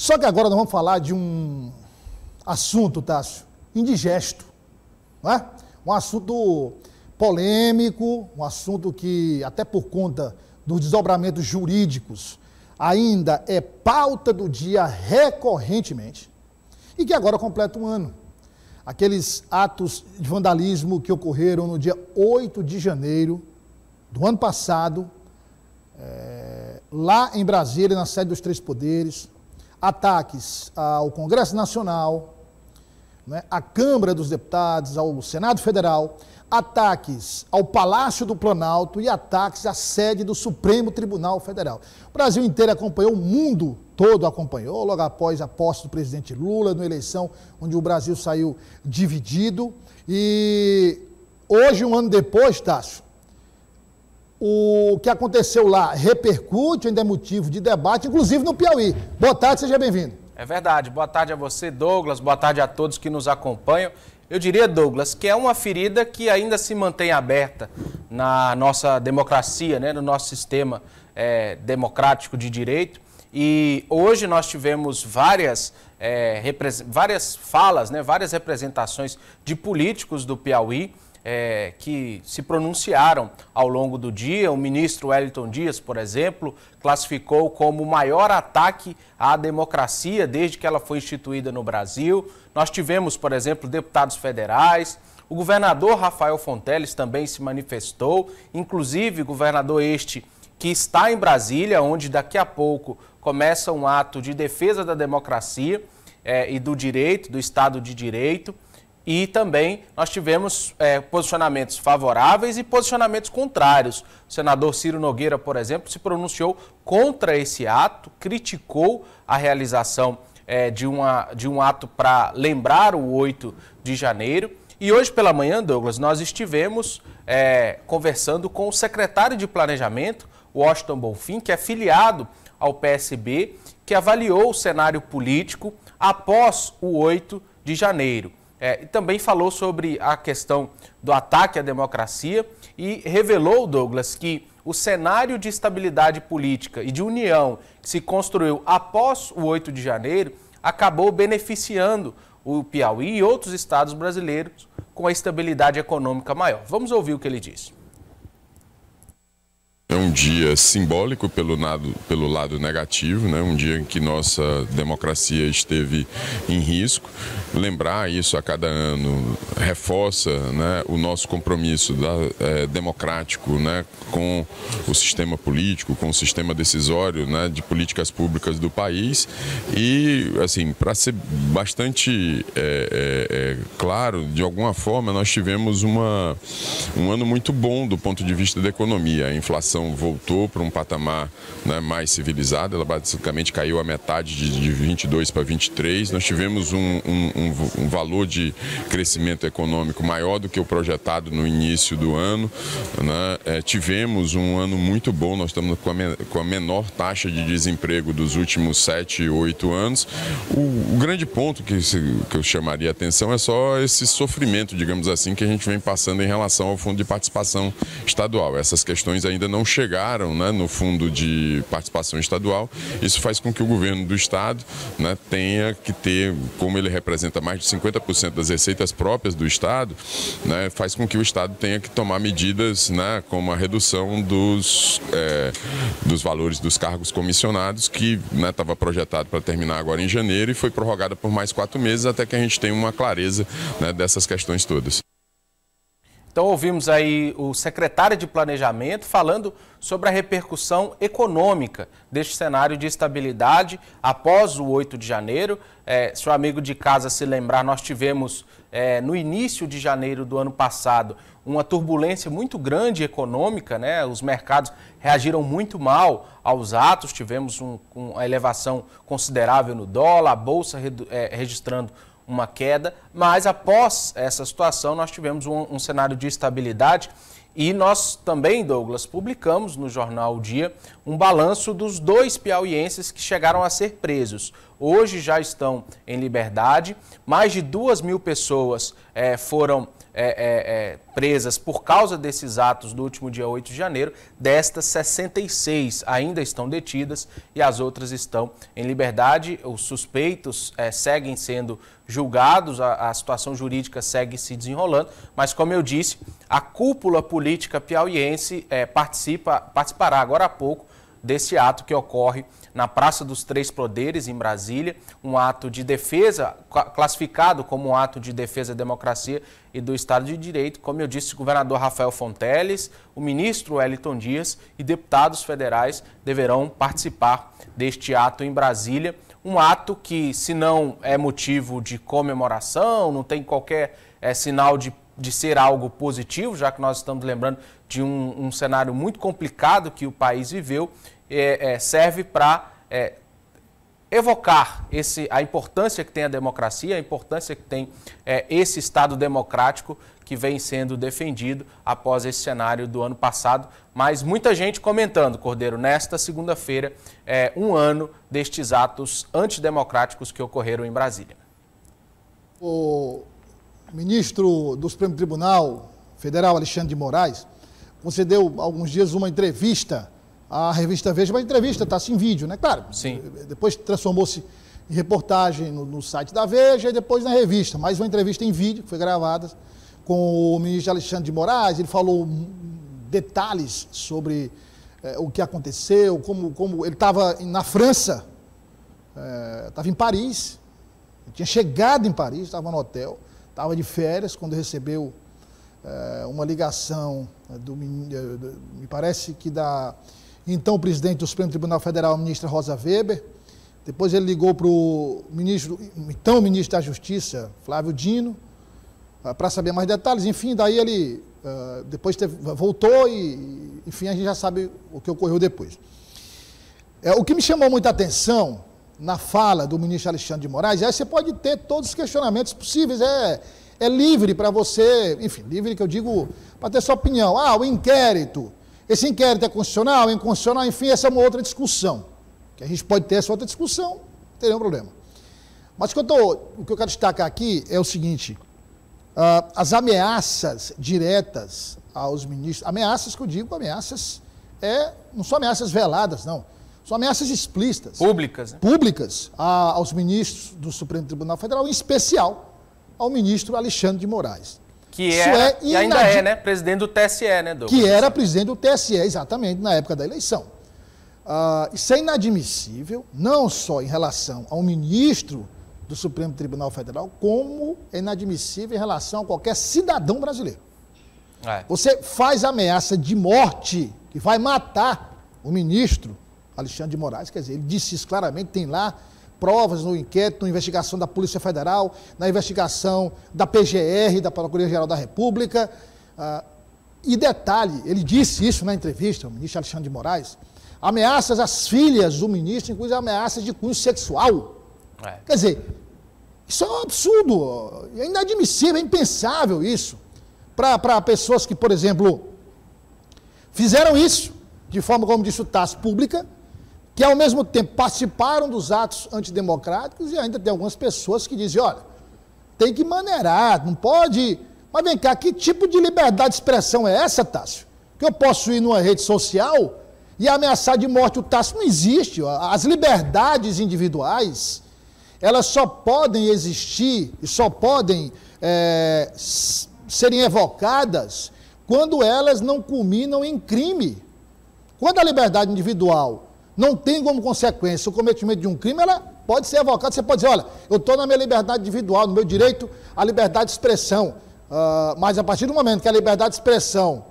Só que agora nós vamos falar de um assunto, Tássio, indigesto. Não é? Um assunto polêmico, um assunto que, até por conta dos desdobramentos jurídicos, ainda é pauta do dia recorrentemente e que agora completa um ano. Aqueles atos de vandalismo que ocorreram no dia 8 de janeiro do ano passado, é, lá em Brasília, na sede dos Três Poderes, ataques ao Congresso Nacional, né, à Câmara dos Deputados, ao Senado Federal, ataques ao Palácio do Planalto e ataques à sede do Supremo Tribunal Federal. O Brasil inteiro acompanhou, o mundo todo acompanhou, logo após a posse do presidente Lula, numa eleição onde o Brasil saiu dividido. E hoje, um ano depois, Tássio, o que aconteceu lá repercute, ainda é motivo de debate, inclusive no Piauí. Boa tarde, seja bem-vindo. É verdade. Boa tarde a você, Douglas. Boa tarde a todos que nos acompanham. Eu diria, Douglas, que é uma ferida que ainda se mantém aberta na nossa democracia, né? no nosso sistema é, democrático de direito. E hoje nós tivemos várias, é, várias falas, né? várias representações de políticos do Piauí é, que se pronunciaram ao longo do dia. O ministro Wellington Dias, por exemplo, classificou como o maior ataque à democracia desde que ela foi instituída no Brasil. Nós tivemos, por exemplo, deputados federais. O governador Rafael Fonteles também se manifestou, inclusive governador este que está em Brasília, onde daqui a pouco começa um ato de defesa da democracia é, e do direito, do Estado de Direito e também nós tivemos é, posicionamentos favoráveis e posicionamentos contrários. O senador Ciro Nogueira, por exemplo, se pronunciou contra esse ato, criticou a realização é, de, uma, de um ato para lembrar o 8 de janeiro. E hoje pela manhã, Douglas, nós estivemos é, conversando com o secretário de Planejamento, Washington Bonfim, que é filiado ao PSB, que avaliou o cenário político após o 8 de janeiro. É, e também falou sobre a questão do ataque à democracia e revelou, Douglas, que o cenário de estabilidade política e de união que se construiu após o 8 de janeiro acabou beneficiando o Piauí e outros estados brasileiros com a estabilidade econômica maior. Vamos ouvir o que ele disse. É um dia simbólico pelo lado, pelo lado negativo, né? um dia em que nossa democracia esteve em risco. Lembrar isso a cada ano reforça né, o nosso compromisso da, é, democrático né, com o sistema político, com o sistema decisório né, de políticas públicas do país. E, assim, para ser bastante é, é, é, claro, de alguma forma nós tivemos uma, um ano muito bom do ponto de vista da economia. A inflação voltou para um patamar né, mais civilizado, ela basicamente caiu a metade de, de 22 para 23. Nós tivemos um, um, um, valor de crescimento econômico maior do que o projetado no início do ano. Né? É, tivemos um ano muito bom, nós estamos com a, me, com a, menor taxa de desemprego dos últimos 7, 8 anos. O, o grande ponto que, que eu chamaria a atenção é só esse sofrimento, digamos assim, que a gente vem passando em relação ao fundo de participação estadual. Essas questões ainda não chegaram né, no fundo de participação estadual. Isso faz com que o governo do estado né, tenha que ter, como ele representa mais de 50% das receitas próprias do estado, né, faz com que o estado tenha que tomar medidas né, como a redução dos, é, dos valores dos cargos comissionados, que estava né, projetado para terminar agora em janeiro e foi prorrogada por mais quatro meses até que a gente tenha uma clareza né, dessas questões todas. Então ouvimos aí o secretário de Planejamento falando sobre a repercussão econômica deste cenário de estabilidade após o 8 de janeiro. É, se o amigo de casa se lembrar, nós tivemos é, no início de janeiro do ano passado uma turbulência muito grande econômica, né? os mercados reagiram muito mal aos atos, tivemos um, uma elevação considerável no dólar, a Bolsa é, registrando uma queda, mas após essa situação nós tivemos um, um cenário de estabilidade e nós também, Douglas, publicamos no jornal o Dia um balanço dos dois piauienses que chegaram a ser presos. Hoje já estão em liberdade, mais de duas mil pessoas é, foram é, é, é, presas por causa desses atos do último dia 8 de janeiro, destas 66 ainda estão detidas e as outras estão em liberdade. Os suspeitos é, seguem sendo julgados, a, a situação jurídica segue se desenrolando, mas como eu disse, a cúpula política piauiense é, participa, participará agora há pouco deste ato que ocorre na Praça dos Três Poderes, em Brasília, um ato de defesa, classificado como um ato de defesa da democracia e do Estado de Direito, como eu disse, o governador Rafael Fonteles, o ministro Wellington Dias e deputados federais deverão participar deste ato em Brasília. Um ato que, se não é motivo de comemoração, não tem qualquer é, sinal de de ser algo positivo, já que nós estamos lembrando de um, um cenário muito complicado que o país viveu, é, é, serve para é, evocar esse, a importância que tem a democracia, a importância que tem é, esse Estado democrático que vem sendo defendido após esse cenário do ano passado. Mas muita gente comentando, Cordeiro, nesta segunda-feira, é, um ano destes atos antidemocráticos que ocorreram em Brasília. O ministro do Supremo Tribunal Federal, Alexandre de Moraes, você deu alguns dias uma entrevista à revista Veja, uma entrevista, está em assim, vídeo, né? Claro. Sim. Depois transformou-se em reportagem no, no, site da Veja e depois na revista. Mais uma entrevista em vídeo que foi gravada com o ministro Alexandre de Moraes. Ele falou detalhes sobre é, o que aconteceu, como, como ele estava na França, estava eh, é, em Paris, tinha chegado em Paris, estava no hotel, estava de férias quando recebeu eh, uma ligação, eh, eh, do, me parece que da então presidente do Supremo Tribunal Federal, a ministra Rosa Weber. Depois ele ligou para o ministro, então ministro da Justiça, Flávio Dino, para saber mais detalhes. Enfim, daí ele depois teve, voltou e, enfim, a gente já sabe o que ocorreu depois. É, o que me chamou muita atenção na fala do ministro Alexandre de Moraes, aí é, você pode ter todos os questionamentos possíveis, é, é livre para você, enfim, livre que eu digo para ter sua opinião. Ah, o inquérito. Esse inquérito é constitucional, é inconstitucional, enfim, essa é uma outra discussão. Que a gente pode ter essa outra discussão, não tem nenhum problema. Mas que tô, o que eu quero destacar aqui é o seguinte: uh, as ameaças diretas aos ministros, ameaças que eu digo, ameaças é, não são ameaças veladas, não. São ameaças explícitas. Públicas. Né? Públicas a, aos ministros do Supremo Tribunal Federal, em especial ao ministro Alexandre de Moraes. Que é ainda é, né? Presidente do TSE, né, Douglas? Que era presidente do TSE, exatamente, na época da eleição. Ah, isso é inadmissível, não só em relação ao ministro do Supremo Tribunal Federal, como é inadmissível em relação a qualquer cidadão brasileiro. É. Você faz ameaça de morte, que vai matar o ministro Alexandre de Moraes, quer dizer, ele disse isso claramente, tem lá provas no inquérito, na investigação da Polícia Federal, na investigação da PGR, da Procuradoria-Geral da República. Ah, e detalhe, ele disse isso na entrevista, o ministro Alexandre de Moraes, ameaças às filhas do ministro, inclusive ameaças de cunho sexual. É. Quer dizer, isso é um absurdo, é inadmissível, é impensável isso. Para pessoas que, por exemplo, fizeram isso de forma, como disse o Tasso, pública, que ao mesmo tempo participaram dos atos antidemocráticos e ainda tem algumas pessoas que dizem, olha, tem que maneirar, não pode. Mas vem cá, que tipo de liberdade de expressão é essa, Tássio? Que eu posso ir numa rede social e ameaçar de morte o Tássio? Não existe. As liberdades individuais, elas só podem existir e só podem é, serem evocadas quando elas não culminam em crime. Quando a liberdade individual não tem como consequência o cometimento de um crime, ela pode ser avocada. Você pode dizer, olha, eu estou na minha liberdade individual, no meu direito à liberdade de expressão. Uh, mas a partir do momento que a liberdade de expressão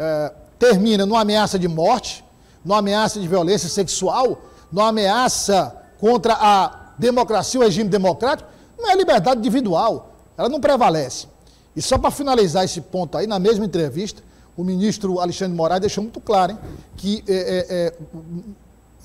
uh, termina numa ameaça de morte, numa ameaça de violência sexual, numa ameaça contra a democracia, o regime democrático, não é liberdade individual. Ela não prevalece. E só para finalizar esse ponto aí, na mesma entrevista, o ministro Alexandre Moraes deixou muito claro hein, que é, é,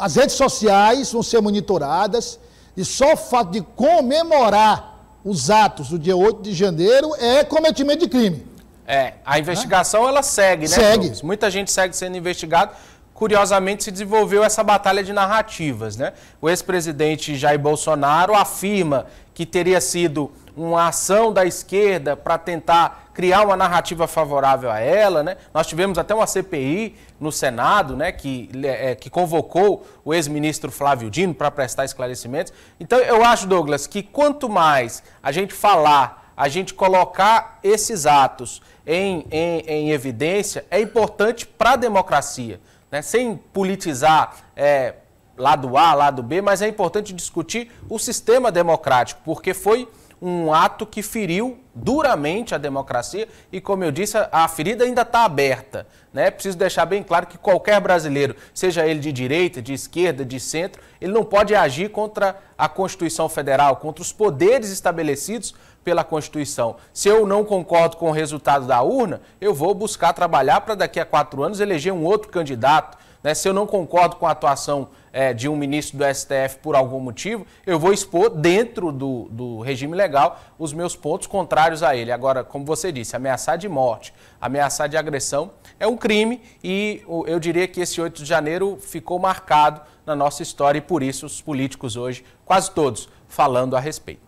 as redes sociais vão ser monitoradas e só o fato de comemorar os atos do dia 8 de janeiro é cometimento de crime. É, a investigação ela segue, né? Segue. Muita gente segue sendo investigado. Curiosamente, se desenvolveu essa batalha de narrativas, né? O ex-presidente Jair Bolsonaro afirma que teria sido uma ação da esquerda para tentar criar uma narrativa favorável a ela, né? Nós tivemos até uma CPI no Senado, né, que, é, que convocou o ex-ministro Flávio Dino para prestar esclarecimentos. Então, eu acho, Douglas, que quanto mais a gente falar, a gente colocar esses atos em, em, em evidência, é importante para a democracia, né? Sem politizar é, lado A, lado B, mas é importante discutir o sistema democrático, porque foi um ato que feriu duramente a democracia e, como eu disse, a ferida ainda está aberta. Né? Preciso deixar bem claro que qualquer brasileiro, seja ele de direita, de esquerda, de centro, ele não pode agir contra a Constituição Federal, contra os poderes estabelecidos pela Constituição. Se eu não concordo com o resultado da urna, eu vou buscar trabalhar para daqui a quatro anos eleger um outro candidato. Né? Se eu não concordo com a atuação é, de um ministro do STF por algum motivo, eu vou expor dentro do, do regime legal os meus pontos contrários a ele. Agora, como você disse, ameaçar de morte, ameaçar de agressão é um crime e eu diria que esse 8 de janeiro ficou marcado na nossa história e por isso os políticos hoje, quase todos, falando a respeito.